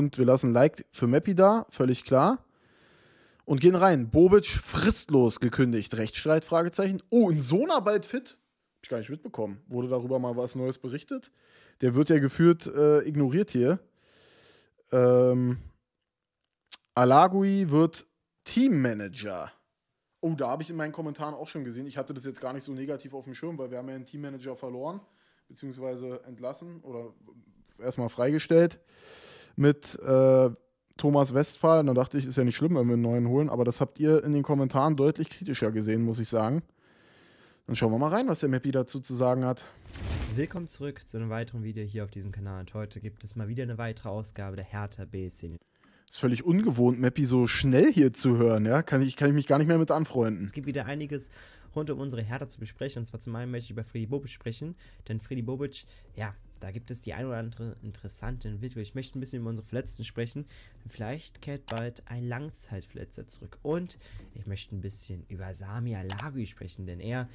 Und wir lassen Like für Mappy da, völlig klar. Und gehen rein. Bobic fristlos gekündigt. Rechtsstreit? Fragezeichen. Oh, in Sona bald fit? Hab ich gar nicht mitbekommen. Wurde darüber mal was Neues berichtet? Der wird ja geführt, äh, ignoriert hier. Ähm, Alagui wird Teammanager. Oh, da habe ich in meinen Kommentaren auch schon gesehen. Ich hatte das jetzt gar nicht so negativ auf dem Schirm, weil wir haben ja einen Teammanager verloren, beziehungsweise entlassen oder erstmal freigestellt mit äh, Thomas Westphal. Und da dachte ich, ist ja nicht schlimm, wenn wir einen neuen holen. Aber das habt ihr in den Kommentaren deutlich kritischer gesehen, muss ich sagen. Dann schauen wir mal rein, was der Mappy dazu zu sagen hat. Willkommen zurück zu einem weiteren Video hier auf diesem Kanal. Und heute gibt es mal wieder eine weitere Ausgabe der Hertha BSC. Ist völlig ungewohnt, Mappy so schnell hier zu hören, ja? Kann ich, kann ich mich gar nicht mehr mit anfreunden. Es gibt wieder einiges rund um unsere Hertha zu besprechen. Und zwar zum einen möchte ich über Freddy Bobic sprechen, denn Freddy Bobic, ja, da gibt es die ein oder andere interessante Entwicklung. Ich möchte ein bisschen über unsere Verletzten sprechen. Vielleicht kehrt bald ein Langzeitverletzter zurück. Und ich möchte ein bisschen über Samia Lagui sprechen, denn er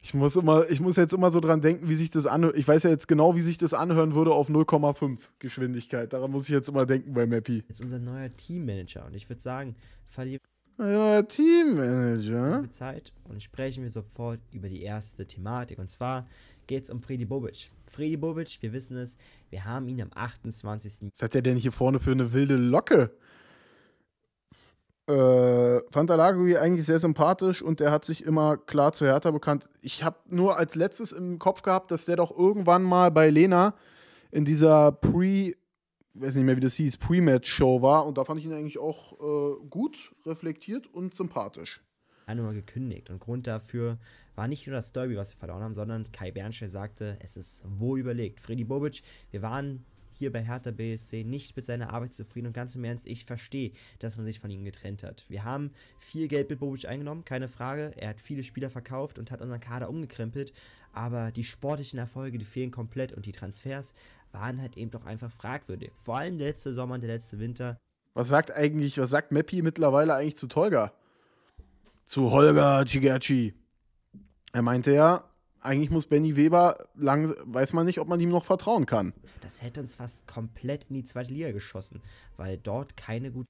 ich muss, immer, ich muss jetzt immer so dran denken, wie sich das anhört. Ich weiß ja jetzt genau, wie sich das anhören würde auf 0,5 Geschwindigkeit. Daran muss ich jetzt immer denken bei Mappy. Jetzt unser neuer Teammanager und ich würde sagen, verlieren. Ja, Teammanager. Zeit und sprechen wir sofort über die erste Thematik. Und zwar geht es um Freddy Bobic. Freddy Bobic, wir wissen es, wir haben ihn am 28. Was hat der denn hier vorne für eine wilde Locke? Äh, fand Alagui eigentlich sehr sympathisch und der hat sich immer klar zu Hertha bekannt. Ich habe nur als letztes im Kopf gehabt, dass der doch irgendwann mal bei Lena in dieser Pre- weiß nicht mehr, wie das hieß, Pre-Match-Show war und da fand ich ihn eigentlich auch äh, gut, reflektiert und sympathisch. Er hat Januar gekündigt und Grund dafür war nicht nur das Derby, was wir verloren haben, sondern Kai Bernstein sagte, es ist wohl überlegt. Freddy Bobic, wir waren hier bei Hertha BSC nicht mit seiner Arbeit zufrieden und ganz im Ernst, ich verstehe, dass man sich von ihm getrennt hat. Wir haben viel Geld mit Bobic eingenommen, keine Frage. Er hat viele Spieler verkauft und hat unseren Kader umgekrempelt, aber die sportlichen Erfolge, die fehlen komplett und die Transfers waren halt eben doch einfach fragwürdig. Vor allem der letzte Sommer und der letzte Winter. Was sagt eigentlich, was sagt Meppi mittlerweile eigentlich zu Tolga? Zu Holger Chigerci. Er meinte ja, eigentlich muss Benny Weber lang, weiß man nicht, ob man ihm noch vertrauen kann. Das hätte uns fast komplett in die zweite Liga geschossen, weil dort keine gute.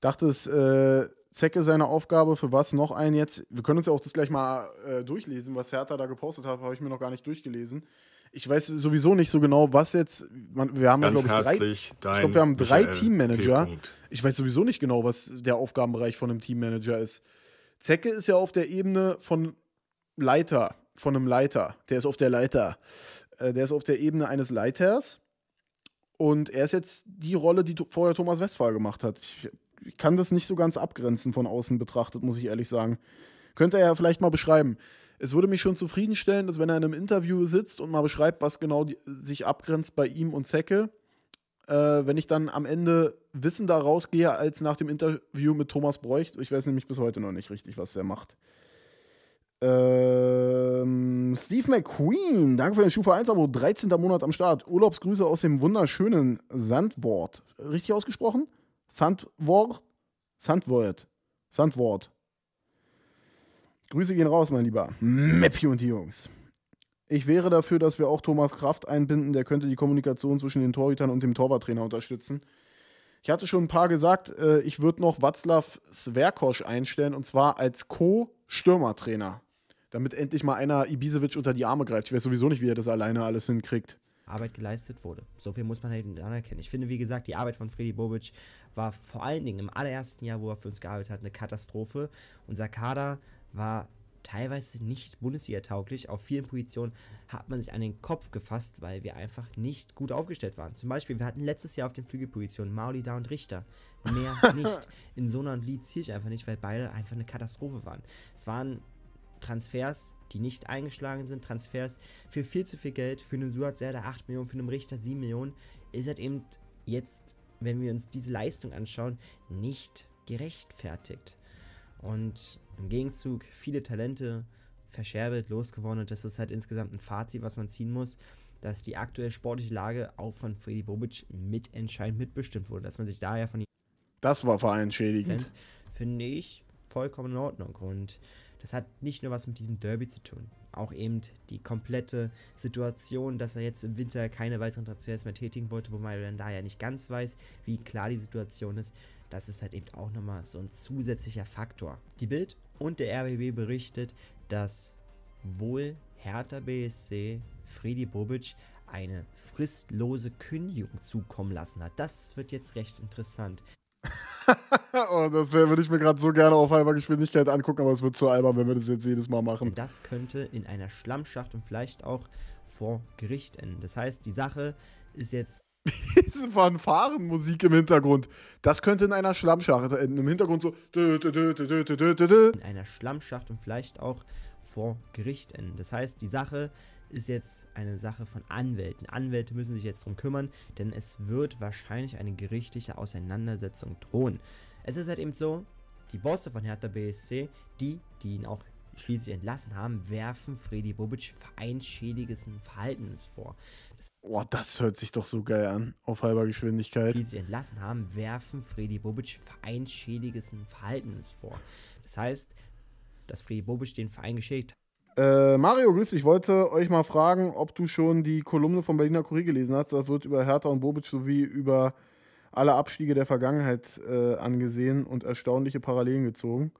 Dachte es, äh, Zecke seine Aufgabe für was noch ein jetzt. Wir können uns ja auch das gleich mal äh, durchlesen, was Hertha da gepostet hat, habe ich mir noch gar nicht durchgelesen. Ich weiß sowieso nicht so genau, was jetzt. Man, wir haben, glaube ich, drei. Ich glaube, wir haben drei Teammanager. Ich weiß sowieso nicht genau, was der Aufgabenbereich von einem Teammanager ist. Zecke ist ja auf der Ebene von Leiter, von einem Leiter. Der ist auf der Leiter. Äh, der ist auf der Ebene eines Leiters. Und er ist jetzt die Rolle, die vorher Thomas Westphal gemacht hat. Ich, ich kann das nicht so ganz abgrenzen von außen betrachtet, muss ich ehrlich sagen. Könnte er ja vielleicht mal beschreiben. Es würde mich schon zufriedenstellen, dass wenn er in einem Interview sitzt und mal beschreibt, was genau die, sich abgrenzt bei ihm und Zecke, äh, wenn ich dann am Ende Wissen daraus gehe als nach dem Interview mit Thomas Bräucht. Ich weiß nämlich bis heute noch nicht richtig, was er macht. Ähm, Steve McQueen, danke für den Stufe 1 Abo, 13. Monat am Start. Urlaubsgrüße aus dem wunderschönen Sandwort. Richtig ausgesprochen? Sandwort? Sandwort. Sandwort. Grüße gehen raus, mein Lieber. Mappy und die Jungs. Ich wäre dafür, dass wir auch Thomas Kraft einbinden, der könnte die Kommunikation zwischen den Torhütern und dem Torwarttrainer unterstützen. Ich hatte schon ein paar gesagt, äh, ich würde noch Václav Sverkosch einstellen und zwar als Co-Stürmertrainer damit endlich mal einer Ibisevic unter die Arme greift. Ich weiß sowieso nicht, wie er das alleine alles hinkriegt. Arbeit geleistet wurde. So viel muss man halt anerkennen. Ich finde, wie gesagt, die Arbeit von Freddy Bobic war vor allen Dingen im allerersten Jahr, wo er für uns gearbeitet hat, eine Katastrophe. Unser Kader war teilweise nicht Bundesliga-tauglich. Auf vielen Positionen hat man sich an den Kopf gefasst, weil wir einfach nicht gut aufgestellt waren. Zum Beispiel, wir hatten letztes Jahr auf den Flügelpositionen Mauli da und Richter. Mehr nicht. In Sona und Lied ziehe ich einfach nicht, weil beide einfach eine Katastrophe waren. Es waren Transfers, die nicht eingeschlagen sind, Transfers für viel zu viel Geld, für einen Suat Serda 8 Millionen, für einen Richter 7 Millionen, ist halt eben jetzt, wenn wir uns diese Leistung anschauen, nicht gerechtfertigt. Und im Gegenzug viele Talente verscherbelt, losgeworden und das ist halt insgesamt ein Fazit, was man ziehen muss, dass die aktuelle sportliche Lage auch von Freddy Bobic mitentscheidend mitbestimmt wurde, dass man sich daher von ihm... Das war vereinschädigend. Finde ich vollkommen in Ordnung und das hat nicht nur was mit diesem Derby zu tun. Auch eben die komplette Situation, dass er jetzt im Winter keine weiteren Transfers mehr tätigen wollte, wo man dann da ja nicht ganz weiß, wie klar die Situation ist. Das ist halt eben auch nochmal so ein zusätzlicher Faktor. Die Bild und der RBB berichtet, dass wohl Hertha BSC Freddy Bobic eine fristlose Kündigung zukommen lassen hat. Das wird jetzt recht interessant. oh, das würde ich mir gerade so gerne auf halber Geschwindigkeit angucken, aber es wird zu albern, wenn wir das jetzt jedes Mal machen. Das könnte in einer Schlammschacht und vielleicht auch vor Gericht enden. Das heißt, die Sache ist jetzt. Diese Fanfarenmusik im Hintergrund. Das könnte in einer Schlammschacht enden. Im Hintergrund so. In einer Schlammschacht und vielleicht auch vor Gericht enden. Das heißt, die Sache ist jetzt eine Sache von Anwälten. Anwälte müssen sich jetzt drum kümmern, denn es wird wahrscheinlich eine gerichtliche Auseinandersetzung drohen. Es ist halt eben so, die Bosse von Hertha BSC, die, die ihn auch schließlich entlassen haben, werfen Freddy Bobic vereinsschädiges Verhaltens vor. Boah, das hört sich doch so geil an, auf halber Geschwindigkeit. Die sie entlassen haben, werfen Freddy Bobic vereinsschädiges Verhaltens vor. Das heißt, dass Freddy Bobic den Verein geschädigt hat. Äh, Mario, grüß dich. Ich wollte euch mal fragen, ob du schon die Kolumne vom Berliner Kurier gelesen hast. Das wird über Hertha und Bobic sowie über alle Abstiege der Vergangenheit äh, angesehen und erstaunliche Parallelen gezogen.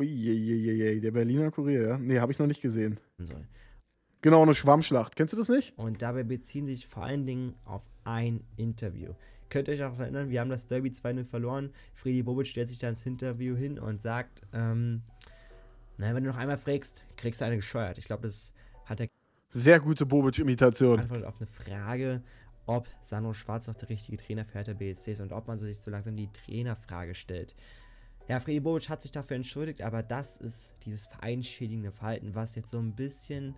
Uiuiuiui, der Berliner Kurier, ja? Nee, habe ich noch nicht gesehen. Sorry. Genau, eine Schwammschlacht. Kennst du das nicht? Und dabei beziehen sich vor allen Dingen auf ein Interview. Könnt ihr euch auch erinnern, wir haben das Derby 2-0 verloren. Freddy Bobic stellt sich da ins Interview hin und sagt, ähm, na, wenn du noch einmal fragst, kriegst du eine gescheuert. Ich glaube, das hat der. Sehr gute Bobic-Imitation. Antwort auf eine Frage, ob Sandro Schwarz noch der richtige Trainer für Hertha BSC ist und ob man sich so langsam die Trainerfrage stellt. Ja, Freddy Bobic hat sich dafür entschuldigt, aber das ist dieses vereinschädigende Verhalten, was jetzt so ein bisschen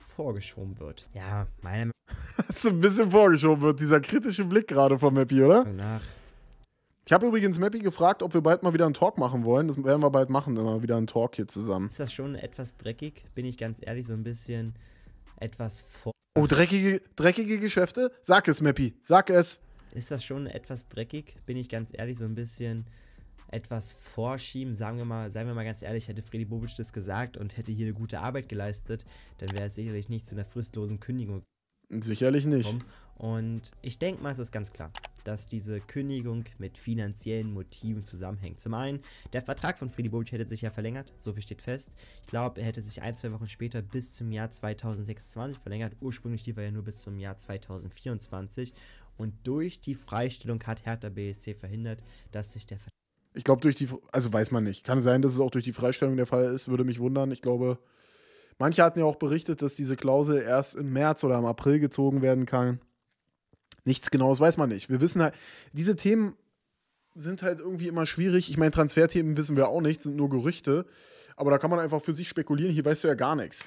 vorgeschoben wird. Ja, meiner Meinung nach. so ein bisschen vorgeschoben wird, dieser kritische Blick gerade von Mappy, oder? Nach ich habe übrigens Mappy gefragt, ob wir bald mal wieder einen Talk machen wollen. Das werden wir bald machen, immer wieder einen Talk hier zusammen. Ist das schon etwas dreckig? Bin ich ganz ehrlich, so ein bisschen etwas vor. Oh, dreckige, dreckige Geschäfte? Sag es, Mappy, sag es. Ist das schon etwas dreckig? Bin ich ganz ehrlich, so ein bisschen etwas vorschieben. Sagen wir mal, seien wir mal ganz ehrlich, hätte Freddy Bobic das gesagt und hätte hier eine gute Arbeit geleistet, dann wäre es sicherlich nicht zu einer fristlosen Kündigung. Sicherlich nicht. Gekommen. Und ich denke mal, es ist ganz klar, dass diese Kündigung mit finanziellen Motiven zusammenhängt. Zum einen, der Vertrag von Freddy Bobic hätte sich ja verlängert, so viel steht fest. Ich glaube, er hätte sich ein, zwei Wochen später bis zum Jahr 2026 verlängert. Ursprünglich lief er ja nur bis zum Jahr 2024. Und durch die Freistellung hat Hertha BSC verhindert, dass sich der Vertrag. Ich glaube, durch die. Also weiß man nicht. Kann sein, dass es auch durch die Freistellung der Fall ist, würde mich wundern. Ich glaube. Manche hatten ja auch berichtet, dass diese Klausel erst im März oder im April gezogen werden kann nichts Genaues weiß man nicht. Wir wissen halt, diese Themen sind halt irgendwie immer schwierig. Ich meine, Transferthemen wissen wir auch nicht, sind nur Gerüchte. Aber da kann man einfach für sich spekulieren. Hier weißt du ja gar nichts.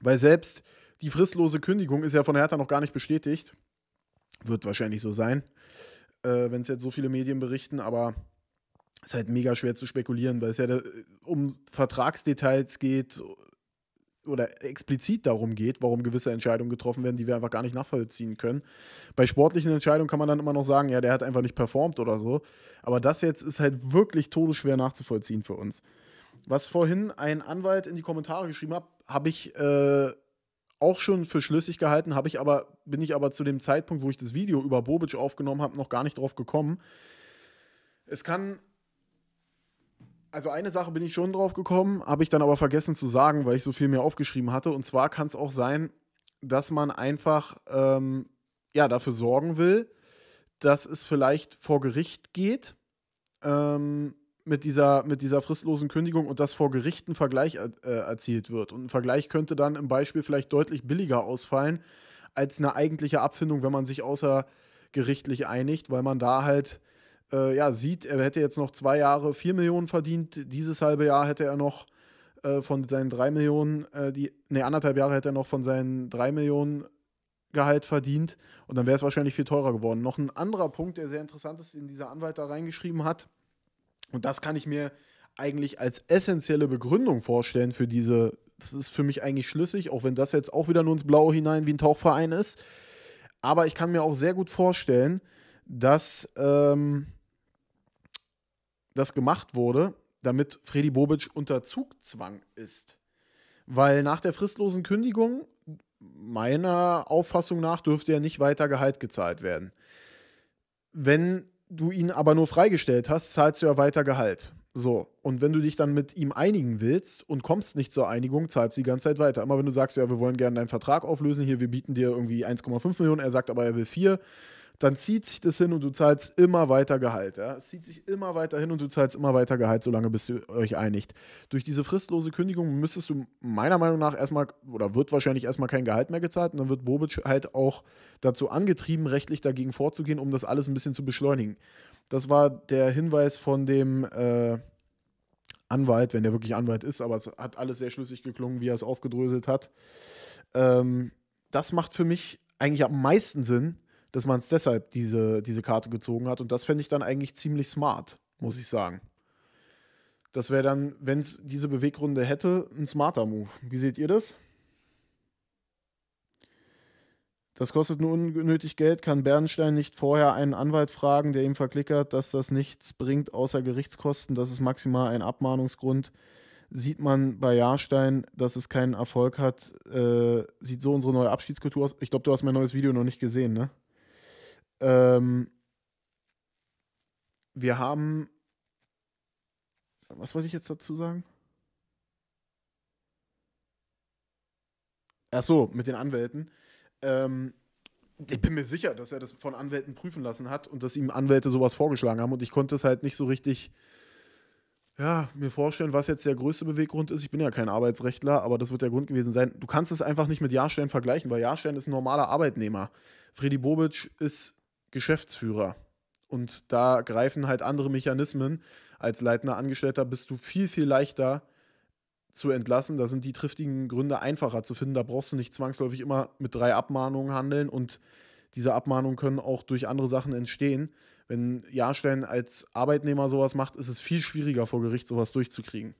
Weil selbst die fristlose Kündigung ist ja von Hertha noch gar nicht bestätigt. Wird wahrscheinlich so sein, äh, wenn es jetzt so viele Medien berichten. Aber es ist halt mega schwer zu spekulieren, weil es ja äh, um Vertragsdetails geht, oder explizit darum geht, warum gewisse Entscheidungen getroffen werden, die wir einfach gar nicht nachvollziehen können. Bei sportlichen Entscheidungen kann man dann immer noch sagen, ja, der hat einfach nicht performt oder so. Aber das jetzt ist halt wirklich todesschwer nachzuvollziehen für uns. Was vorhin ein Anwalt in die Kommentare geschrieben hat, habe ich äh, auch schon für schlüssig gehalten, ich aber, bin ich aber zu dem Zeitpunkt, wo ich das Video über Bobic aufgenommen habe, noch gar nicht drauf gekommen. Es kann also eine Sache bin ich schon drauf gekommen, habe ich dann aber vergessen zu sagen, weil ich so viel mehr aufgeschrieben hatte. Und zwar kann es auch sein, dass man einfach ähm, ja, dafür sorgen will, dass es vielleicht vor Gericht geht ähm, mit, dieser, mit dieser fristlosen Kündigung und dass vor Gericht ein Vergleich äh, erzielt wird. Und ein Vergleich könnte dann im Beispiel vielleicht deutlich billiger ausfallen als eine eigentliche Abfindung, wenn man sich außergerichtlich einigt, weil man da halt äh, ja, sieht, er hätte jetzt noch zwei Jahre 4 Millionen verdient, dieses halbe Jahr hätte er noch äh, von seinen 3 Millionen, äh, die, nee, anderthalb Jahre hätte er noch von seinen 3 Millionen Gehalt verdient und dann wäre es wahrscheinlich viel teurer geworden. Noch ein anderer Punkt, der sehr interessant ist, den dieser Anwalt da reingeschrieben hat, und das kann ich mir eigentlich als essentielle Begründung vorstellen für diese, das ist für mich eigentlich schlüssig, auch wenn das jetzt auch wieder nur ins Blaue hinein wie ein Tauchverein ist. Aber ich kann mir auch sehr gut vorstellen, dass ähm, das gemacht wurde, damit Freddy Bobic unter Zugzwang ist. Weil nach der fristlosen Kündigung, meiner Auffassung nach, dürfte er nicht weiter Gehalt gezahlt werden. Wenn du ihn aber nur freigestellt hast, zahlst du ja weiter Gehalt. So, und wenn du dich dann mit ihm einigen willst und kommst nicht zur Einigung, zahlst du die ganze Zeit weiter. Immer wenn du sagst, ja, wir wollen gerne deinen Vertrag auflösen, hier, wir bieten dir irgendwie 1,5 Millionen, er sagt aber, er will 4, dann zieht sich das hin und du zahlst immer weiter Gehalt. Ja? Es zieht sich immer weiter hin und du zahlst immer weiter Gehalt, solange bis ihr euch einigt. Durch diese fristlose Kündigung müsstest du meiner Meinung nach erstmal oder wird wahrscheinlich erstmal kein Gehalt mehr gezahlt und dann wird Bobic halt auch dazu angetrieben, rechtlich dagegen vorzugehen, um das alles ein bisschen zu beschleunigen. Das war der Hinweis von dem äh, Anwalt, wenn der wirklich Anwalt ist, aber es hat alles sehr schlüssig geklungen, wie er es aufgedröselt hat. Ähm, das macht für mich eigentlich am meisten Sinn, dass man es deshalb diese, diese Karte gezogen hat. Und das fände ich dann eigentlich ziemlich smart, muss ich sagen. Das wäre dann, wenn es diese Beweggründe hätte, ein smarter Move. Wie seht ihr das? Das kostet nur unnötig Geld. Kann Bernstein nicht vorher einen Anwalt fragen, der ihm verklickert, dass das nichts bringt außer Gerichtskosten? Das ist maximal ein Abmahnungsgrund. Sieht man bei Jahrstein, dass es keinen Erfolg hat, äh, sieht so unsere neue Abschiedskultur aus. Ich glaube, du hast mein neues Video noch nicht gesehen, ne? Ähm, wir haben. Was wollte ich jetzt dazu sagen? Ach so, mit den Anwälten. Ähm, ich bin mir sicher, dass er das von Anwälten prüfen lassen hat und dass ihm Anwälte sowas vorgeschlagen haben. Und ich konnte es halt nicht so richtig ja, mir vorstellen, was jetzt der größte Beweggrund ist. Ich bin ja kein Arbeitsrechtler, aber das wird der Grund gewesen sein. Du kannst es einfach nicht mit Jahrstein vergleichen, weil Jahrstein ist ein normaler Arbeitnehmer. Freddy Bobic ist Geschäftsführer. Und da greifen halt andere Mechanismen. Als leitender Angestellter bist du viel, viel leichter zu entlassen. Da sind die triftigen Gründe einfacher zu finden. Da brauchst du nicht zwangsläufig immer mit drei Abmahnungen handeln und diese Abmahnungen können auch durch andere Sachen entstehen. Wenn Jahrstellen als Arbeitnehmer sowas macht, ist es viel schwieriger vor Gericht sowas durchzukriegen.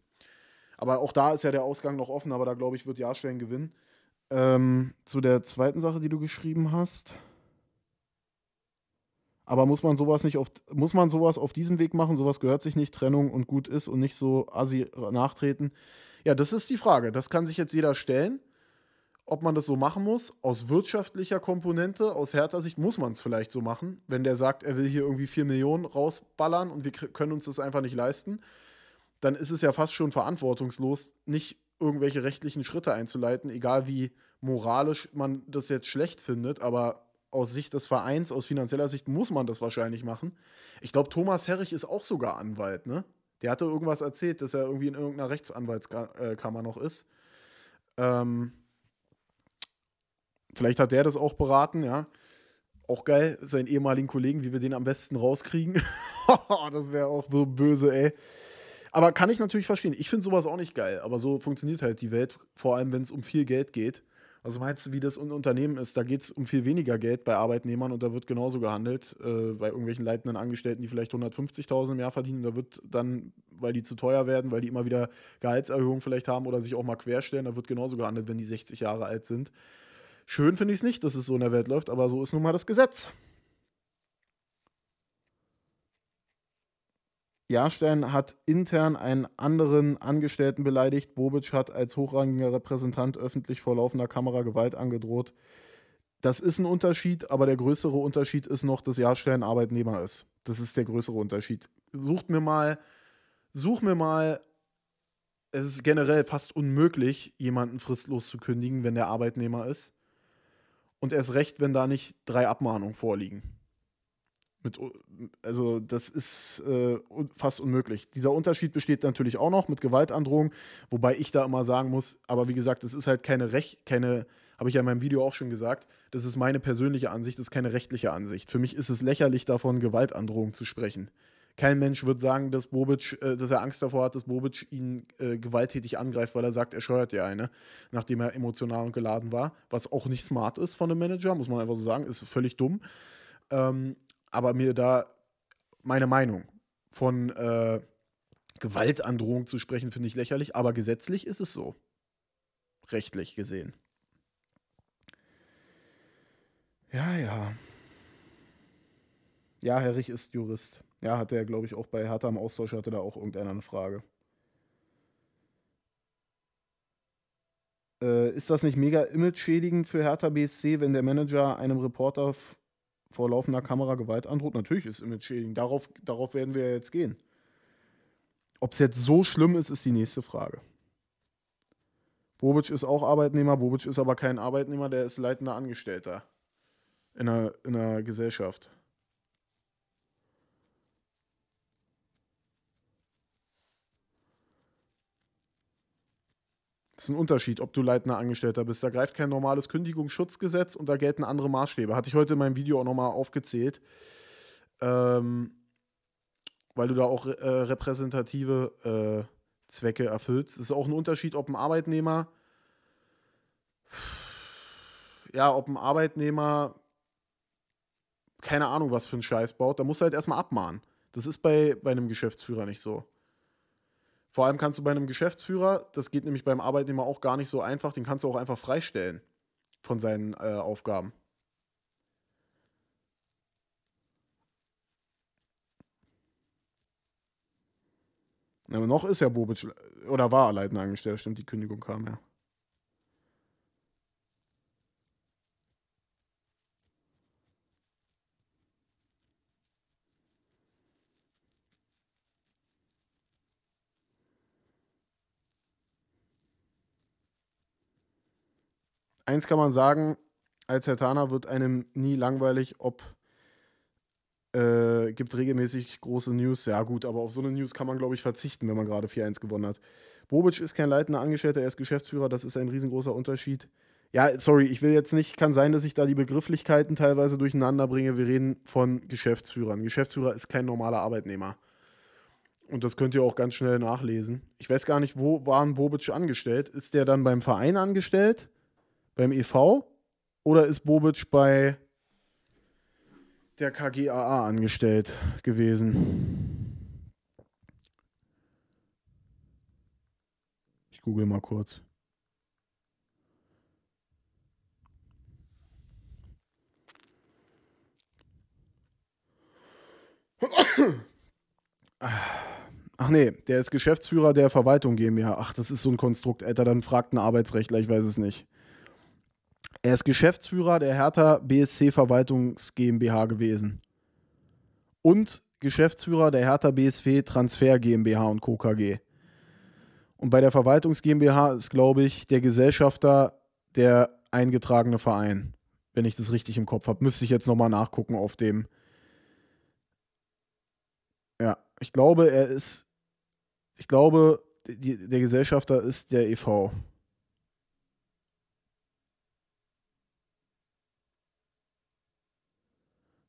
Aber auch da ist ja der Ausgang noch offen, aber da glaube ich, wird Jahrstellen gewinnen. Ähm, zu der zweiten Sache, die du geschrieben hast. Aber muss man sowas nicht auf, muss man sowas auf diesem Weg machen? Sowas gehört sich nicht, Trennung und gut ist und nicht so assi nachtreten. Ja, das ist die Frage. Das kann sich jetzt jeder stellen, ob man das so machen muss. Aus wirtschaftlicher Komponente, aus härter Sicht muss man es vielleicht so machen, wenn der sagt, er will hier irgendwie 4 Millionen rausballern und wir können uns das einfach nicht leisten. Dann ist es ja fast schon verantwortungslos, nicht irgendwelche rechtlichen Schritte einzuleiten, egal wie moralisch man das jetzt schlecht findet, aber aus Sicht des Vereins, aus finanzieller Sicht muss man das wahrscheinlich machen. Ich glaube, Thomas Herrich ist auch sogar Anwalt, ne? Der hatte irgendwas erzählt, dass er irgendwie in irgendeiner Rechtsanwaltskammer noch ist. Ähm, vielleicht hat der das auch beraten, ja. Auch geil, seinen ehemaligen Kollegen, wie wir den am besten rauskriegen. das wäre auch so böse, ey. Aber kann ich natürlich verstehen. Ich finde sowas auch nicht geil, aber so funktioniert halt die Welt, vor allem wenn es um viel Geld geht. Also meinst du, wie das in Unternehmen ist? Da geht es um viel weniger Geld bei Arbeitnehmern und da wird genauso gehandelt. Äh, bei irgendwelchen leitenden Angestellten, die vielleicht 150.000 im Jahr verdienen, da wird dann, weil die zu teuer werden, weil die immer wieder Gehaltserhöhungen vielleicht haben oder sich auch mal querstellen, da wird genauso gehandelt, wenn die 60 Jahre alt sind. Schön finde ich es nicht, dass es so in der Welt läuft, aber so ist nun mal das Gesetz. Jahrstein hat intern einen anderen Angestellten beleidigt. Bobic hat als hochrangiger Repräsentant öffentlich vor laufender Kamera Gewalt angedroht. Das ist ein Unterschied, aber der größere Unterschied ist noch, dass Jahrstein Arbeitnehmer ist. Das ist der größere Unterschied. Sucht mir mal, such mir mal, es ist generell fast unmöglich, jemanden fristlos zu kündigen, wenn der Arbeitnehmer ist. Und erst recht, wenn da nicht drei Abmahnungen vorliegen. Mit, also das ist äh, fast unmöglich. Dieser Unterschied besteht natürlich auch noch mit Gewaltandrohung, wobei ich da immer sagen muss, aber wie gesagt, das ist halt keine Recht, keine, habe ich ja in meinem Video auch schon gesagt, das ist meine persönliche Ansicht, das ist keine rechtliche Ansicht. Für mich ist es lächerlich, davon Gewaltandrohung zu sprechen. Kein Mensch wird sagen, dass Bobic, äh, dass er Angst davor hat, dass Bobic ihn äh, gewalttätig angreift, weil er sagt, er scheuert ja eine, nachdem er emotional und geladen war, was auch nicht smart ist von einem Manager, muss man einfach so sagen, ist völlig dumm. Ähm, aber mir da meine Meinung von äh, Gewaltandrohung zu sprechen, finde ich lächerlich, aber gesetzlich ist es so. Rechtlich gesehen. Ja, ja. Ja, Herr Rich ist Jurist. Ja, hatte er, glaube ich, auch bei Hertha im Austausch, hatte da auch irgendeiner eine Frage. Äh, ist das nicht mega image-schädigend für Hertha BSC, wenn der Manager einem Reporter vor laufender Kamera Gewalt androht. Natürlich ist Image Shaming. Darauf, darauf werden wir ja jetzt gehen. Ob es jetzt so schlimm ist, ist die nächste Frage. Bobic ist auch Arbeitnehmer, Bobic ist aber kein Arbeitnehmer, der ist leitender Angestellter in einer, in einer Gesellschaft. Das ist ein Unterschied, ob du leitender Angestellter bist. Da greift kein normales Kündigungsschutzgesetz und da gelten andere Maßstäbe. Hatte ich heute in meinem Video auch nochmal aufgezählt, ähm, weil du da auch äh, repräsentative äh, Zwecke erfüllst. Es ist auch ein Unterschied, ob ein Arbeitnehmer, ja, ob ein Arbeitnehmer keine Ahnung, was für einen Scheiß baut, da musst du halt erstmal abmahnen. Das ist bei, bei einem Geschäftsführer nicht so. Vor allem kannst du bei einem Geschäftsführer, das geht nämlich beim Arbeitnehmer auch gar nicht so einfach, den kannst du auch einfach freistellen von seinen äh, Aufgaben. Aber noch ist ja Bobic, äh, oder war leitender Angestellter, stimmt, die Kündigung kam ja. eins kann man sagen, als Hertaner wird einem nie langweilig, ob äh, gibt regelmäßig große News. Ja, gut, aber auf so eine News kann man, glaube ich, verzichten, wenn man gerade 4-1 gewonnen hat. Bobic ist kein leitender Angestellter, er ist Geschäftsführer, das ist ein riesengroßer Unterschied. Ja, sorry, ich will jetzt nicht, kann sein, dass ich da die Begrifflichkeiten teilweise durcheinander bringe. Wir reden von Geschäftsführern. Geschäftsführer ist kein normaler Arbeitnehmer. Und das könnt ihr auch ganz schnell nachlesen. Ich weiß gar nicht, wo waren Bobic angestellt? Ist der dann beim Verein angestellt? beim EV oder ist Bobic bei der KGAA angestellt gewesen? Ich google mal kurz. Ach nee, der ist Geschäftsführer der Verwaltung GmbH. Ach, das ist so ein Konstrukt, Alter. Dann fragt ein Arbeitsrechtler, ich weiß es nicht. Er ist Geschäftsführer der Hertha BSC Verwaltungs GmbH gewesen und Geschäftsführer der Hertha BSW Transfer GmbH und Co. KG. Und bei der Verwaltungs GmbH ist, glaube ich, der Gesellschafter der eingetragene Verein, wenn ich das richtig im Kopf habe. Müsste ich jetzt nochmal nachgucken auf dem. Ja, ich glaube, er ist. Ich glaube, die, der Gesellschafter ist der e.V.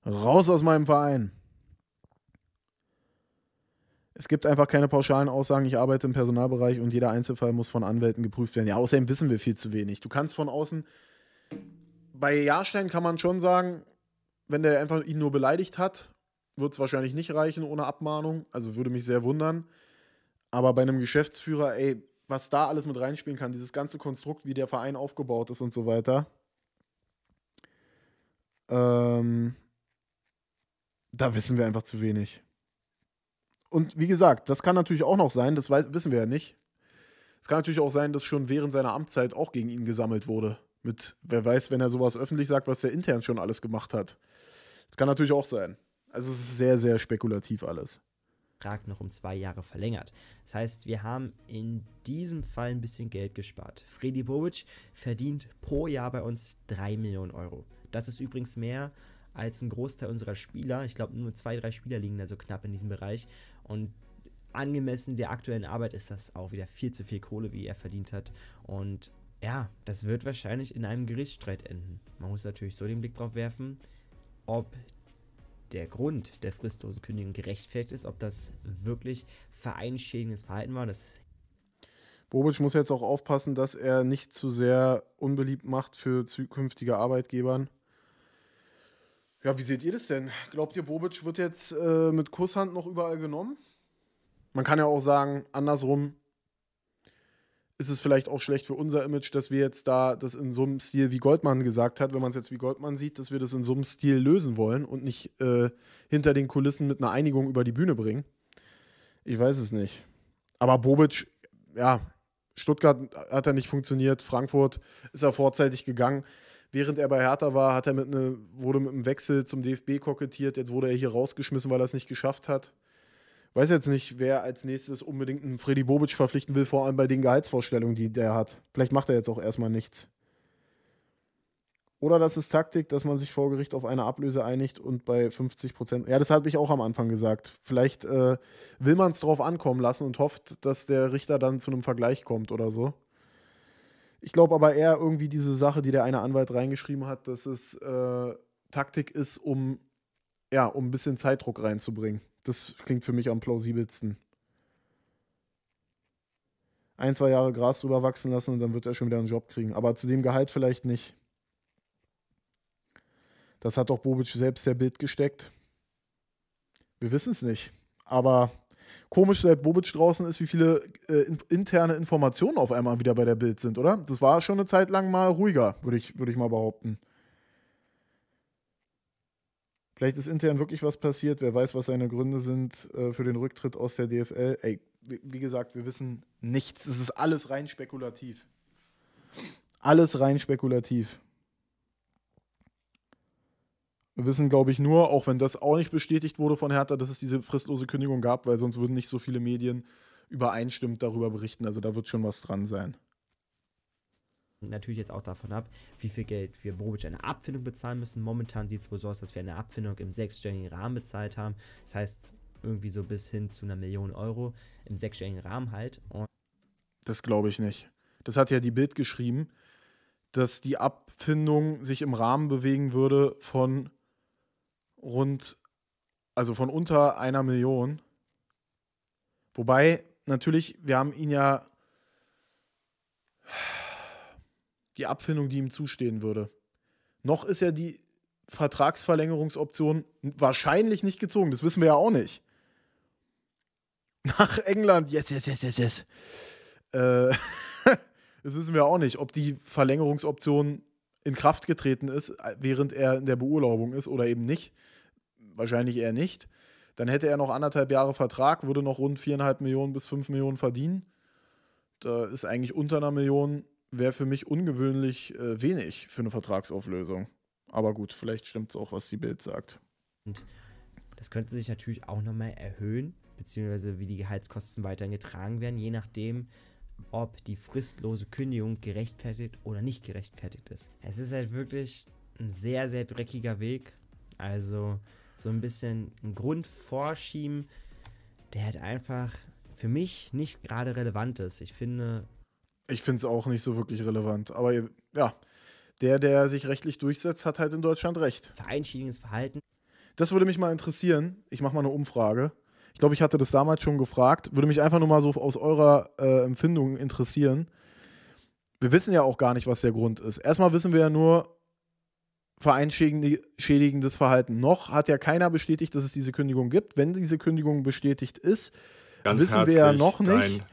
Raus aus meinem Verein. Es gibt einfach keine pauschalen Aussagen, ich arbeite im Personalbereich und jeder Einzelfall muss von Anwälten geprüft werden. Ja, außerdem wissen wir viel zu wenig. Du kannst von außen, bei Jahrstein kann man schon sagen, wenn der einfach ihn nur beleidigt hat, wird es wahrscheinlich nicht reichen ohne Abmahnung. Also würde mich sehr wundern. Aber bei einem Geschäftsführer, ey, was da alles mit reinspielen kann, dieses ganze Konstrukt, wie der Verein aufgebaut ist und so weiter. Ähm, da wissen wir einfach zu wenig. Und wie gesagt, das kann natürlich auch noch sein, das weiß, wissen wir ja nicht. Es kann natürlich auch sein, dass schon während seiner Amtszeit auch gegen ihn gesammelt wurde. Mit, wer weiß, wenn er sowas öffentlich sagt, was er intern schon alles gemacht hat. Das kann natürlich auch sein. Also es ist sehr, sehr spekulativ alles. Vertrag noch um zwei Jahre verlängert. Das heißt, wir haben in diesem Fall ein bisschen Geld gespart. Freddy Bobic verdient pro Jahr bei uns 3 Millionen Euro. Das ist übrigens mehr als ein Großteil unserer Spieler. Ich glaube, nur zwei, drei Spieler liegen da so knapp in diesem Bereich. Und angemessen der aktuellen Arbeit ist das auch wieder viel zu viel Kohle, wie er verdient hat. Und ja, das wird wahrscheinlich in einem Gerichtsstreit enden. Man muss natürlich so den Blick drauf werfen, ob der Grund der fristlosen Kündigung gerechtfertigt ist, ob das wirklich vereinsschädigendes Verhalten war. Das Bobic muss jetzt auch aufpassen, dass er nicht zu sehr unbeliebt macht für zukünftige Arbeitgebern. Ja, wie seht ihr das denn? Glaubt ihr, Bobic wird jetzt äh, mit Kusshand noch überall genommen? Man kann ja auch sagen, andersrum ist es vielleicht auch schlecht für unser Image, dass wir jetzt da das in so einem Stil, wie Goldman gesagt hat, wenn man es jetzt wie Goldman sieht, dass wir das in so einem Stil lösen wollen und nicht äh, hinter den Kulissen mit einer Einigung über die Bühne bringen. Ich weiß es nicht. Aber Bobic, ja, Stuttgart hat er nicht funktioniert, Frankfurt ist er vorzeitig gegangen. Während er bei Hertha war, hat er mit ne, wurde mit einem Wechsel zum DFB kokettiert. Jetzt wurde er hier rausgeschmissen, weil er es nicht geschafft hat. Weiß jetzt nicht, wer als nächstes unbedingt einen Freddy Bobic verpflichten will, vor allem bei den Gehaltsvorstellungen, die der hat. Vielleicht macht er jetzt auch erstmal nichts. Oder das ist Taktik, dass man sich vor Gericht auf eine Ablöse einigt und bei 50 Prozent. Ja, das habe ich auch am Anfang gesagt. Vielleicht äh, will man es drauf ankommen lassen und hofft, dass der Richter dann zu einem Vergleich kommt oder so. Ich glaube aber eher irgendwie diese Sache, die der eine Anwalt reingeschrieben hat, dass es äh, Taktik ist, um, ja, um ein bisschen Zeitdruck reinzubringen. Das klingt für mich am plausibelsten. Ein, zwei Jahre Gras drüber wachsen lassen und dann wird er schon wieder einen Job kriegen. Aber zu dem Gehalt vielleicht nicht. Das hat doch Bobic selbst der Bild gesteckt. Wir wissen es nicht. Aber komisch, seit Bobic draußen ist, wie viele äh, interne Informationen auf einmal wieder bei der Bild sind, oder? Das war schon eine Zeit lang mal ruhiger, würde ich, würd ich mal behaupten. Vielleicht ist intern wirklich was passiert. Wer weiß, was seine Gründe sind äh, für den Rücktritt aus der DFL. Ey, wie gesagt, wir wissen nichts. Es ist alles rein spekulativ. Alles rein spekulativ. Wir wissen, glaube ich, nur, auch wenn das auch nicht bestätigt wurde von Hertha, dass es diese fristlose Kündigung gab, weil sonst würden nicht so viele Medien übereinstimmend darüber berichten. Also da wird schon was dran sein. Natürlich jetzt auch davon ab, wie viel Geld wir Bobic eine Abfindung bezahlen müssen. Momentan sieht es wohl so aus, dass wir eine Abfindung im sechsstelligen Rahmen bezahlt haben. Das heißt, irgendwie so bis hin zu einer Million Euro im sechsstelligen Rahmen halt. Und das glaube ich nicht. Das hat ja die Bild geschrieben, dass die Abfindung sich im Rahmen bewegen würde von rund, also von unter einer Million. Wobei, natürlich, wir haben ihn ja die Abfindung, die ihm zustehen würde. Noch ist ja die Vertragsverlängerungsoption wahrscheinlich nicht gezogen. Das wissen wir ja auch nicht. Nach England. Yes, yes, yes, yes, yes. Äh, das wissen wir auch nicht, ob die Verlängerungsoption in Kraft getreten ist, äh, während er in der Beurlaubung ist oder eben nicht. Wahrscheinlich eher nicht. Dann hätte er noch anderthalb Jahre Vertrag, würde noch rund viereinhalb Millionen bis fünf Millionen verdienen. Da ist eigentlich unter einer Million, wäre für mich ungewöhnlich äh, wenig für eine Vertragsauflösung. Aber gut, vielleicht stimmt es auch, was die Bild sagt. Und das könnte sich natürlich auch nochmal erhöhen, beziehungsweise wie die Gehaltskosten weiterhin getragen werden, je nachdem, ob die fristlose Kündigung gerechtfertigt oder nicht gerechtfertigt ist. Es ist halt wirklich ein sehr, sehr dreckiger Weg. Also so ein bisschen einen Grund vorschieben, der halt einfach für mich nicht gerade relevant ist. Ich finde. Ich finde es auch nicht so wirklich relevant. Aber ja, der, der sich rechtlich durchsetzt, hat halt in Deutschland recht. Vereinschiedendes Verhalten. Das würde mich mal interessieren. Ich mache mal eine Umfrage. Ich glaube, ich hatte das damals schon gefragt. Würde mich einfach nur mal so aus eurer äh, Empfindung interessieren. Wir wissen ja auch gar nicht, was der Grund ist. Erstmal wissen wir ja nur, vereinschädigendes Verhalten. Noch hat ja keiner bestätigt, dass es diese Kündigung gibt. Wenn diese Kündigung bestätigt ist, Ganz wissen wir ja noch nicht,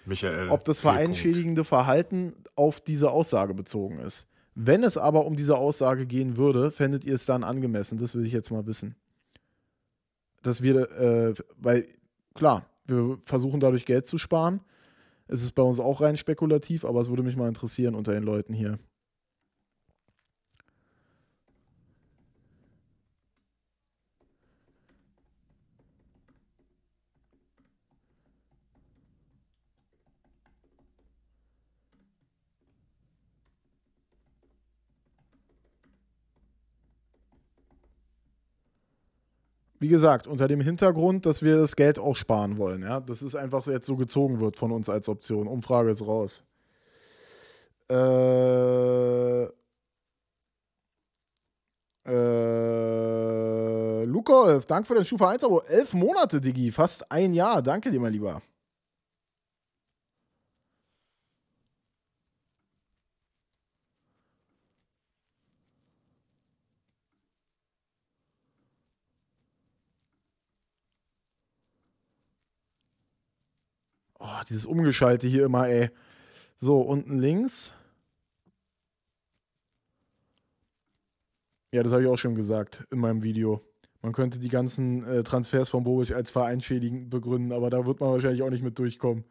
ob das vereinschädigende Verhalten auf diese Aussage bezogen ist. Wenn es aber um diese Aussage gehen würde, fändet ihr es dann angemessen? Das würde ich jetzt mal wissen. Dass wir, äh, weil klar, wir versuchen dadurch Geld zu sparen. Es ist bei uns auch rein spekulativ, aber es würde mich mal interessieren unter den Leuten hier. wie gesagt, unter dem Hintergrund, dass wir das Geld auch sparen wollen. Ja? Das ist einfach so jetzt so gezogen wird von uns als Option. Umfrage ist raus. Äh, äh, Lukolf, danke für den Stufe 1-Abo. Elf Monate, Digi, fast ein Jahr. Danke dir, mein Lieber. dieses Umgeschalte hier immer, ey. So, unten links. Ja, das habe ich auch schon gesagt in meinem Video. Man könnte die ganzen äh, Transfers von Bobic als vereinschädigend begründen, aber da wird man wahrscheinlich auch nicht mit durchkommen.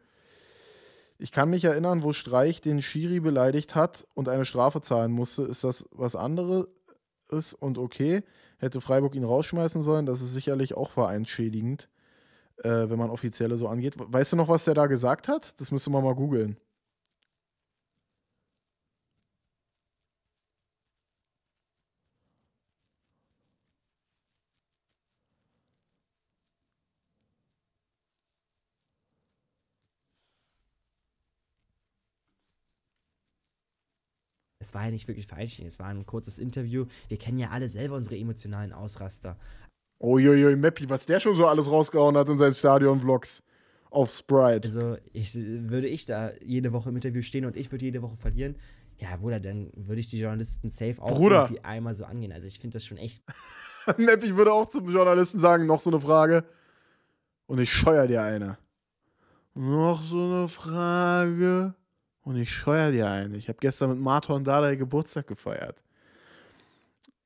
Ich kann mich erinnern, wo Streich den Schiri beleidigt hat und eine Strafe zahlen musste. Ist das was anderes und okay? Hätte Freiburg ihn rausschmeißen sollen, das ist sicherlich auch vereinschädigend äh, wenn man offizielle so angeht. Weißt du noch, was der da gesagt hat? Das müsste man mal googeln. es war ja nicht wirklich vereinstehen, es war ein kurzes Interview. Wir kennen ja alle selber unsere emotionalen Ausraster. Uiuiui, Mappy, was der schon so alles rausgehauen hat in seinen Stadion-Vlogs auf Sprite. Also, ich, würde ich da jede Woche im Interview stehen und ich würde jede Woche verlieren, ja, Bruder, dann würde ich die Journalisten safe auch Bruder. irgendwie einmal so angehen. Also, ich finde das schon echt. Mappy würde auch zum Journalisten sagen, noch so eine Frage. Und ich scheuer dir eine. Noch so eine Frage. Und ich scheuer dir eine. Ich habe gestern mit Martha Martin Dardai Geburtstag gefeiert.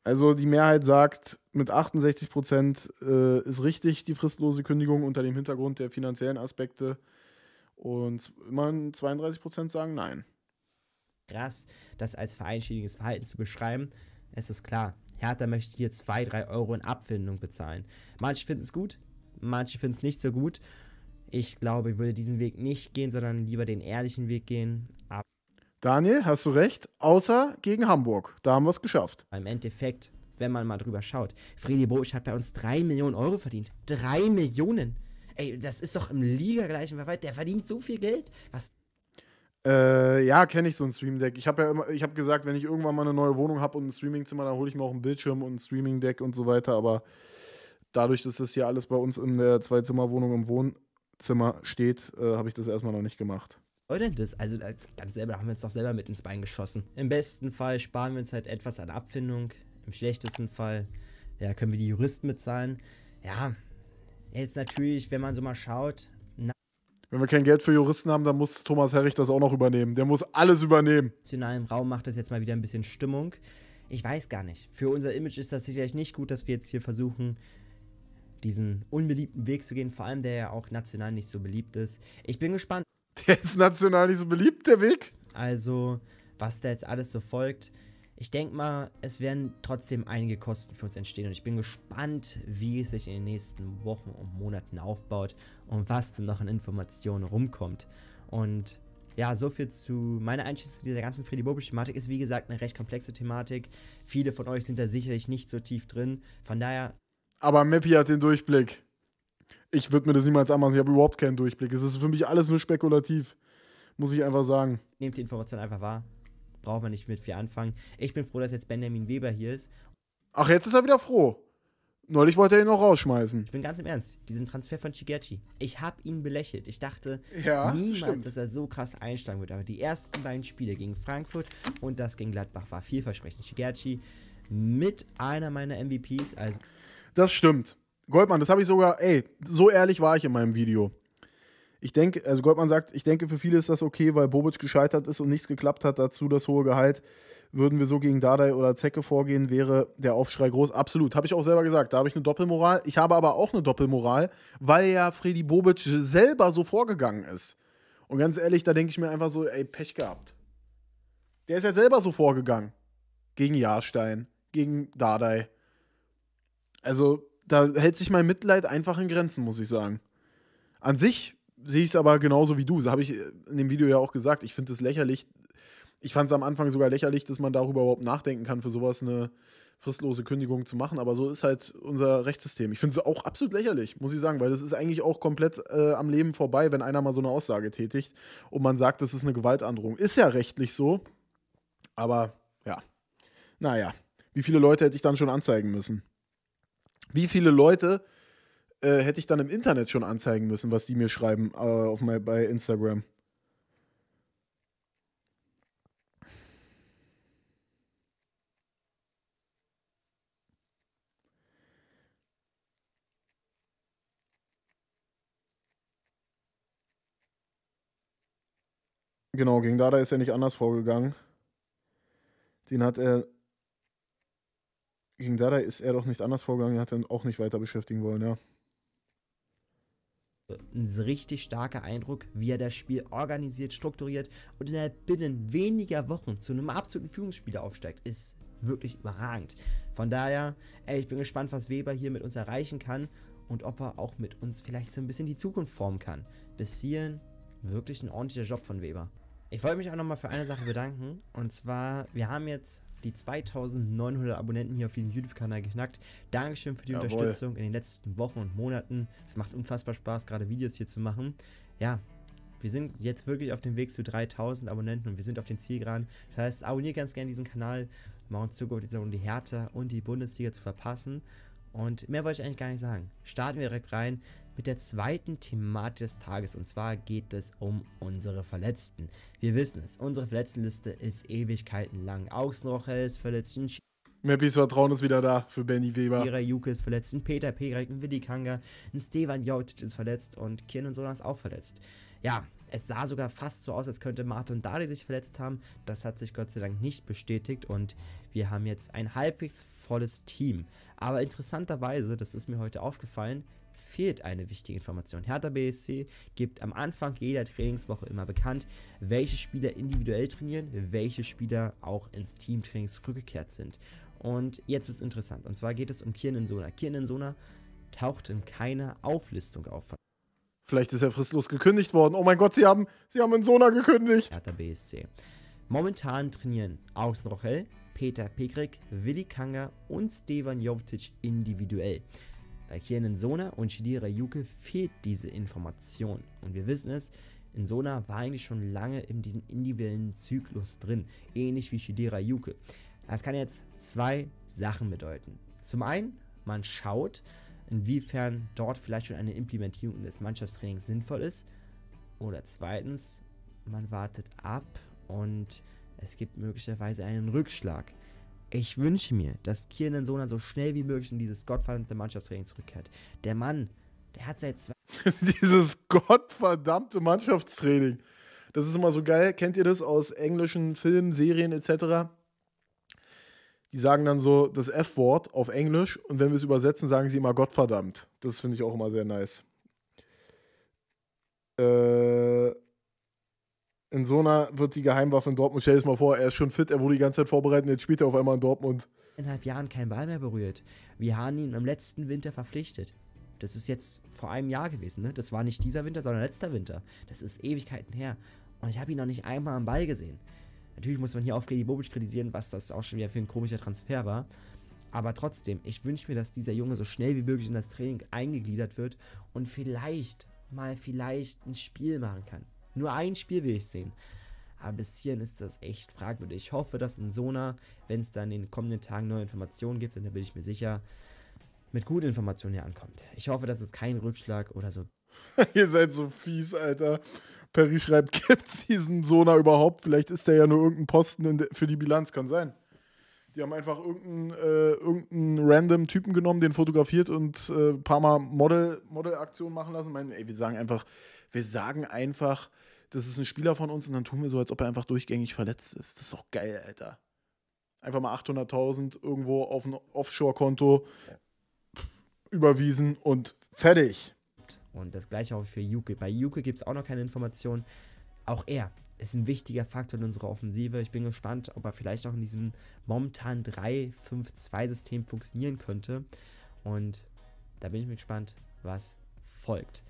Also die Mehrheit sagt, mit 68 Prozent äh, ist richtig die fristlose Kündigung unter dem Hintergrund der finanziellen Aspekte. Und immerhin 32 Prozent sagen nein. Krass, das als vereinschädigendes Verhalten zu beschreiben, es ist klar. Hertha möchte hier 2, 3 Euro in Abfindung bezahlen. Manche finden es gut, manche finden es nicht so gut. Ich glaube, ich würde diesen Weg nicht gehen, sondern lieber den ehrlichen Weg gehen. Aber Daniel, hast du recht, außer gegen Hamburg. Da haben wir es geschafft. Im Endeffekt, wenn man mal drüber schaut, Fredi Boisch hat bei uns 3 Millionen Euro verdient. 3 Millionen! Ey, das ist doch im Liga-gleichen Der verdient so viel Geld. Was äh, ja, kenne ich so ein Stream Deck. Ich habe ja immer, ich habe gesagt, wenn ich irgendwann mal eine neue Wohnung habe und ein Streamingzimmer, dann hole ich mir auch einen Bildschirm und ein Streaming Deck und so weiter. Aber dadurch, dass das hier alles bei uns in der Zwei-Zimmer-Wohnung im Wohnzimmer steht, äh, habe ich das erstmal noch nicht gemacht. Oder das, also ganz selber haben wir uns doch selber mit ins Bein geschossen. Im besten Fall sparen wir uns halt etwas an Abfindung. Im schlechtesten Fall, ja, können wir die Juristen bezahlen. Ja, jetzt natürlich, wenn man so mal schaut. Wenn wir kein Geld für Juristen haben, dann muss Thomas Herrich das auch noch übernehmen. Der muss alles übernehmen. Nationalen Raum macht das jetzt mal wieder ein bisschen Stimmung. Ich weiß gar nicht. Für unser Image ist das sicherlich nicht gut, dass wir jetzt hier versuchen, diesen unbeliebten Weg zu gehen, vor allem der ja auch national nicht so beliebt ist. Ich bin gespannt. Der ist national nicht so beliebt, der Weg. Also, was da jetzt alles so folgt. Ich denke mal, es werden trotzdem einige Kosten für uns entstehen und ich bin gespannt, wie es sich in den nächsten Wochen und Monaten aufbaut und was dann noch an Informationen rumkommt. Und ja, so viel zu meiner Einschätzung zu dieser ganzen Freddy Bobisch-Thematik. Ist wie gesagt eine recht komplexe Thematik. Viele von euch sind da sicherlich nicht so tief drin. Von daher. Aber Mepi hat den Durchblick ich würde mir das niemals anmachen. Ich habe überhaupt keinen Durchblick. Es ist für mich alles nur spekulativ, muss ich einfach sagen. Nehmt die Information einfach wahr. Braucht man nicht mit viel anfangen. Ich bin froh, dass jetzt Benjamin Weber hier ist. Ach, jetzt ist er wieder froh. Neulich wollte er ihn noch rausschmeißen. Ich bin ganz im Ernst. Diesen Transfer von Shigechi. Ich habe ihn belächelt. Ich dachte ja, niemals, stimmt. dass er so krass einsteigen wird. Aber die ersten beiden Spiele gegen Frankfurt und das gegen Gladbach war vielversprechend. Shigechi mit einer meiner MVPs. Also das stimmt. Goldmann, das habe ich sogar, ey, so ehrlich war ich in meinem Video. Ich denke, also Goldmann sagt, ich denke, für viele ist das okay, weil Bobic gescheitert ist und nichts geklappt hat, dazu das hohe Gehalt. Würden wir so gegen Dardai oder Zecke vorgehen, wäre der Aufschrei groß. Absolut, habe ich auch selber gesagt. Da habe ich eine Doppelmoral. Ich habe aber auch eine Doppelmoral, weil ja Freddy Bobic selber so vorgegangen ist. Und ganz ehrlich, da denke ich mir einfach so, ey, Pech gehabt. Der ist ja selber so vorgegangen. Gegen Jahrstein, gegen Dardai. Also, da hält sich mein Mitleid einfach in Grenzen, muss ich sagen. An sich sehe ich es aber genauso wie du. Das habe ich in dem Video ja auch gesagt. Ich finde es lächerlich. Ich fand es am Anfang sogar lächerlich, dass man darüber überhaupt nachdenken kann, für sowas eine fristlose Kündigung zu machen. Aber so ist halt unser Rechtssystem. Ich finde es auch absolut lächerlich, muss ich sagen, weil das ist eigentlich auch komplett äh, am Leben vorbei, wenn einer mal so eine Aussage tätigt und man sagt, das ist eine Gewaltandrohung. Ist ja rechtlich so. Aber ja. Naja, wie viele Leute hätte ich dann schon anzeigen müssen? wie viele Leute äh, hätte ich dann im Internet schon anzeigen müssen, was die mir schreiben äh, auf my, bei Instagram? Genau, gegen Dada ist er nicht anders vorgegangen. Den hat er gegen Dada ist er doch nicht anders vorgegangen, er hat ihn auch nicht weiter beschäftigen wollen, ja. Ein richtig starker Eindruck, wie er das Spiel organisiert, strukturiert und innerhalb binnen weniger Wochen zu einem absoluten Führungsspieler aufsteigt, ist wirklich überragend. Von daher, ey, ich bin gespannt, was Weber hier mit uns erreichen kann und ob er auch mit uns vielleicht so ein bisschen die Zukunft formen kann. Bis hierhin wirklich ein ordentlicher Job von Weber. Ich wollte mich auch nochmal für eine Sache bedanken und zwar, wir haben jetzt die 2900 Abonnenten hier auf diesem YouTube-Kanal geknackt. Dankeschön für die Jawohl. Unterstützung in den letzten Wochen und Monaten. Es macht unfassbar Spaß, gerade Videos hier zu machen. Ja, wir sind jetzt wirklich auf dem Weg zu 3000 Abonnenten und wir sind auf den Zielgeraden. Das heißt, abonniert ganz gerne diesen Kanal, Machen auch in Zukunft um die Härte und die Bundesliga zu verpassen. Und mehr wollte ich eigentlich gar nicht sagen. Starten wir direkt rein mit der zweiten Thematik des Tages und zwar geht es um unsere Verletzten. Wir wissen es, unsere Verletztenliste ist Ewigkeiten lang. Augsnocher ist verletzt, Mappys Vertrauen ist wieder da für Benny Weber. Ira Juke ist verletzt, ein Peter Perek, ein Willi Kanga, ein Stevan Jotic ist verletzt und Kian und Solan auch verletzt. Ja, es sah sogar fast so aus, als könnte Martin Dali sich verletzt haben. Das hat sich Gott sei Dank nicht bestätigt und wir haben jetzt ein halbwegs volles Team. Aber interessanterweise, das ist mir heute aufgefallen, fehlt eine wichtige Information. Hertha BSC gibt am Anfang jeder Trainingswoche immer bekannt, welche Spieler individuell trainieren, welche Spieler auch ins Teamtraining zurückgekehrt sind. Und jetzt wird es interessant. Und zwar geht es um Kirin Insona. Kirin Insona taucht in keiner Auflistung auf. Vielleicht ist er fristlos gekündigt worden. Oh mein Gott, sie haben, sie haben Insona gekündigt. Hertha BSC. Momentan trainieren Außen Rochel, Peter Pekrik, Willi Kanger und Stevan Jovic individuell. Äh, hier in Sona und Shidira Yuke fehlt diese Information. Und wir wissen es, Insona war eigentlich schon lange in diesem individuellen Zyklus drin, ähnlich wie Shidira Yuke. Das kann jetzt zwei Sachen bedeuten. Zum einen, man schaut, inwiefern dort vielleicht schon eine Implementierung des Mannschaftstrainings sinnvoll ist. Oder zweitens, man wartet ab und es gibt möglicherweise einen Rückschlag. Ich wünsche mir, dass Kieran Sona so schnell wie möglich in dieses gottverdammte Mannschaftstraining zurückkehrt. Der Mann, der hat seit zwei. dieses gottverdammte Mannschaftstraining. Das ist immer so geil. Kennt ihr das aus englischen Filmen, Serien etc.? Die sagen dann so das F-Wort auf Englisch und wenn wir es übersetzen, sagen sie immer Gottverdammt. Das finde ich auch immer sehr nice. Äh, in Sona wird die Geheimwaffe in Dortmund. Stell dir das mal vor, er ist schon fit, er wurde die ganze Zeit vorbereitet, jetzt spielt er auf einmal in Dortmund. Eineinhalb Jahren kein Ball mehr berührt. Wir haben ihn im letzten Winter verpflichtet. Das ist jetzt vor einem Jahr gewesen, ne? Das war nicht dieser Winter, sondern letzter Winter. Das ist Ewigkeiten her. Und ich habe ihn noch nicht einmal am Ball gesehen. Natürlich muss man hier auf Gedi Bobic kritisieren, was das auch schon wieder für ein komischer Transfer war. Aber trotzdem, ich wünsche mir, dass dieser Junge so schnell wie möglich in das Training eingegliedert wird und vielleicht mal vielleicht ein Spiel machen kann. Nur ein Spiel will ich sehen. Aber bis hierhin ist das echt fragwürdig. Ich hoffe, dass in Sona, wenn es dann in den kommenden Tagen neue Informationen gibt, dann bin ich mir sicher, mit guten Informationen hier ankommt. Ich hoffe, dass es keinen Rückschlag oder so. Ihr seid so fies, Alter. Perry schreibt, gibt es diesen Sona überhaupt? Vielleicht ist der ja nur irgendein Posten de, für die Bilanz, kann sein. Die haben einfach irgendeinen, äh, irgendeinen random Typen genommen, den fotografiert und äh, ein paar Mal Model, model machen lassen. Meinen, ey, wir sagen einfach, wir sagen einfach, das ist ein Spieler von uns und dann tun wir so, als ob er einfach durchgängig verletzt ist. Das ist doch geil, Alter. Einfach mal 800.000 irgendwo auf ein Offshore-Konto ja. überwiesen und fertig. Und das gleiche auch für Juke. Bei Juke gibt es auch noch keine Informationen. Auch er ist ein wichtiger Faktor in unserer Offensive. Ich bin gespannt, ob er vielleicht auch in diesem momentan 3-5-2-System funktionieren könnte. Und da bin ich mir gespannt, was folgt.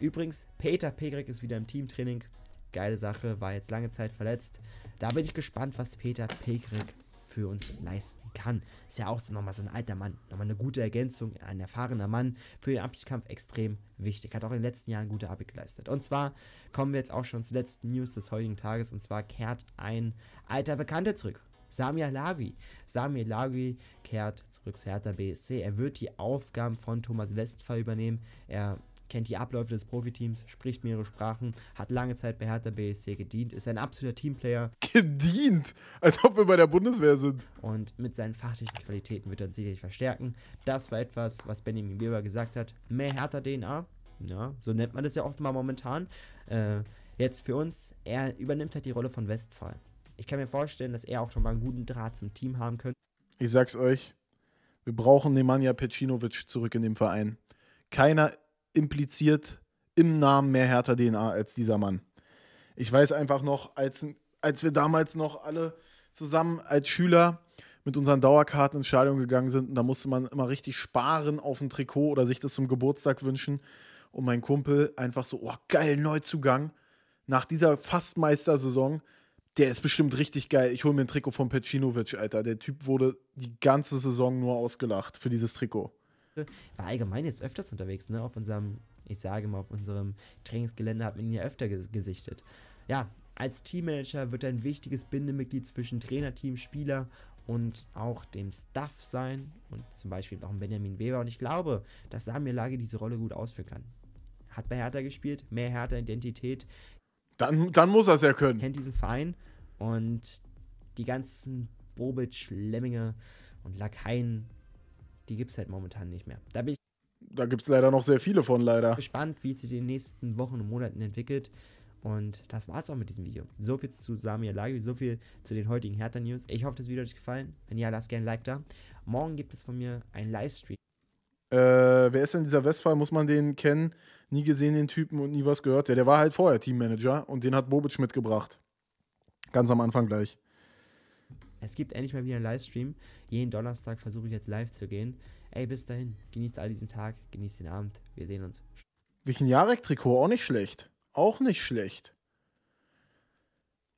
Übrigens, Peter Pegrek ist wieder im Teamtraining geile Sache, war jetzt lange Zeit verletzt. Da bin ich gespannt, was Peter Pekrik für uns leisten kann. Ist ja auch so nochmal so ein alter Mann, nochmal eine gute Ergänzung, ein erfahrener Mann, für den Abschiedskampf extrem wichtig. Hat auch in den letzten Jahren gute Arbeit geleistet. Und zwar kommen wir jetzt auch schon zur letzten News des heutigen Tages und zwar kehrt ein alter Bekannter zurück. Samir Lagui. Samir Lagui kehrt zurück zu Hertha BSC. Er wird die Aufgaben von Thomas Westphal übernehmen. Er kennt die Abläufe des Profiteams, spricht mehrere Sprachen, hat lange Zeit bei Hertha BSC gedient, ist ein absoluter Teamplayer. Gedient? Als ob wir bei der Bundeswehr sind. Und mit seinen fachlichen Qualitäten wird er uns sicherlich verstärken. Das war etwas, was Benjamin Weber gesagt hat. Mehr Hertha-DNA, ja, so nennt man das ja offenbar momentan. Äh, jetzt für uns, er übernimmt halt die Rolle von Westphal. Ich kann mir vorstellen, dass er auch schon mal einen guten Draht zum Team haben könnte. Ich sag's euch, wir brauchen Nemanja Pecinovic zurück in dem Verein. Keiner impliziert im Namen mehr härter DNA als dieser Mann. Ich weiß einfach noch, als, als wir damals noch alle zusammen als Schüler mit unseren Dauerkarten ins Stadion gegangen sind, und da musste man immer richtig sparen auf ein Trikot oder sich das zum Geburtstag wünschen. Und mein Kumpel einfach so, oh geil, Neuzugang. Nach dieser Fastmeistersaison, der ist bestimmt richtig geil. Ich hole mir ein Trikot von Pecinovic, Alter. Der Typ wurde die ganze Saison nur ausgelacht für dieses Trikot war allgemein jetzt öfters unterwegs, ne? Auf unserem, ich sage mal, auf unserem Trainingsgelände hat man ihn ja öfter gesichtet. Ja, als Teammanager wird er ein wichtiges Bindemitglied zwischen Trainerteam, Spieler und auch dem Staff sein und zum Beispiel auch Benjamin Weber. Und ich glaube, dass Samir Lage diese Rolle gut ausführen kann. Hat bei Hertha gespielt, mehr Hertha-Identität. Dann, dann muss er es ja können. Kennt diesen Verein und die ganzen Bobic, Lemminge und Lakaien die gibt es halt momentan nicht mehr. Da bin ich. Da gibt es leider noch sehr viele von, leider. Gespannt, wie es sich in den nächsten Wochen und Monaten entwickelt. Und das war es auch mit diesem Video. So viel zu Samir Lagi, so viel zu den heutigen Hertha News. Ich hoffe, das Video hat euch gefallen. Wenn ja, lasst gerne ein Like da. Morgen gibt es von mir einen Livestream. Äh, wer ist denn dieser Westphal? Muss man den kennen? Nie gesehen, den Typen und nie was gehört. Ja, der war halt vorher Teammanager und den hat Bobic mitgebracht. Ganz am Anfang gleich. Es gibt endlich mal wieder einen Livestream. Jeden Donnerstag versuche ich jetzt live zu gehen. Ey, bis dahin. Genießt all diesen Tag, genießt den Abend. Wir sehen uns. Welchen Jarek-Trikot? Auch nicht schlecht. Auch nicht schlecht.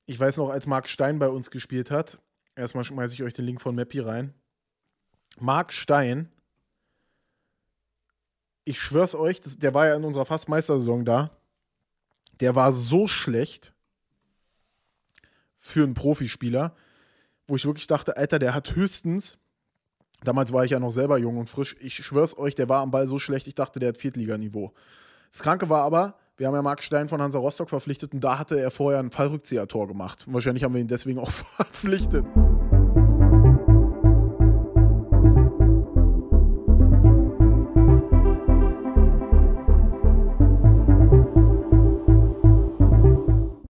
Ich weiß noch, als Marc Stein bei uns gespielt hat, erstmal schmeiße ich euch den Link von Mappy rein. Marc Stein, ich schwör's euch, das, der war ja in unserer Fastmeistersaison da. Der war so schlecht für einen Profispieler wo ich wirklich dachte, Alter, der hat höchstens, damals war ich ja noch selber jung und frisch, ich schwör's euch, der war am Ball so schlecht, ich dachte, der hat Viertliganiveau. Das Kranke war aber, wir haben ja Marc Stein von Hansa Rostock verpflichtet und da hatte er vorher ein Fallrückzieher-Tor gemacht. Und wahrscheinlich haben wir ihn deswegen auch verpflichtet.